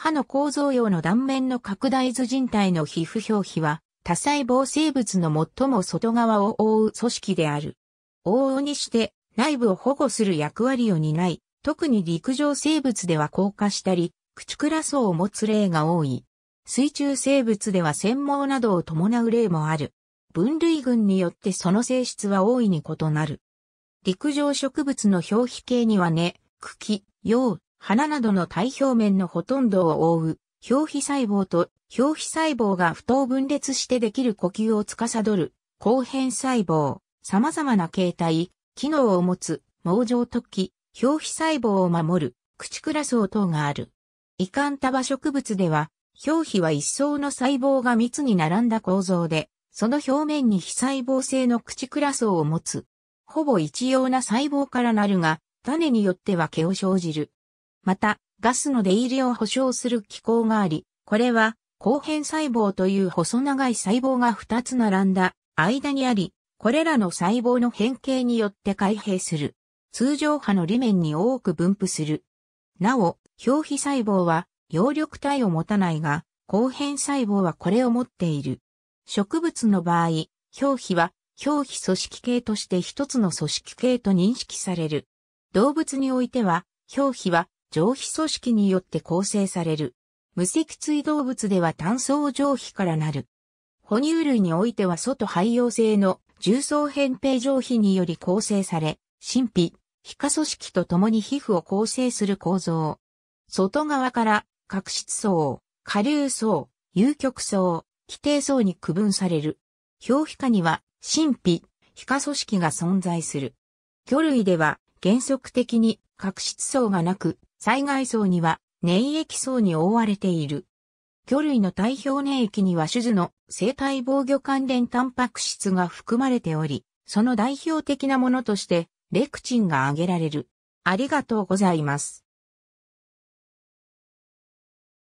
歯の構造用の断面の拡大図人体の皮膚表皮は、多細胞生物の最も外側を覆う組織である。往々にして内部を保護する役割を担い、特に陸上生物では硬化したり、駆逐羅層を持つ例が多い。水中生物では繊毛などを伴う例もある。分類群によってその性質は大いに異なる。陸上植物の表皮系には根、茎、葉、花などの体表面のほとんどを覆う、表皮細胞と表皮細胞が不等分裂してできる呼吸を司る、後変細胞、様々な形態、機能を持つ、毛状突起、表皮細胞を守る、口クラ層等がある。胃管束植物では、表皮は一層の細胞が密に並んだ構造で、その表面に非細胞性の口クラ層を持つ。ほぼ一様な細胞からなるが、種によっては毛を生じる。また、ガスの出入りを保証する機構があり、これは、後変細胞という細長い細胞が2つ並んだ間にあり、これらの細胞の変形によって開閉する。通常波の裏面に多く分布する。なお、表皮細胞は葉緑体を持たないが、後変細胞はこれを持っている。植物の場合、表皮は表皮組織系として一つの組織系と認識される。動物においては、表皮は上皮組織によって構成される。無脊椎動物では単層上皮からなる。哺乳類においては外肺葉性の重層扁平上皮により構成され、神秘、皮下組織と共に皮膚を構成する構造。外側から角質層、下流層、有極層、規定層に区分される。表皮下には神秘、皮下組織が存在する。魚類では原則的に角質層がなく、災害層には粘液層に覆われている。魚類の体表粘液には種々の生体防御関連タンパク質が含まれており、その代表的なものとしてレクチンが挙げられる。ありがとうございます。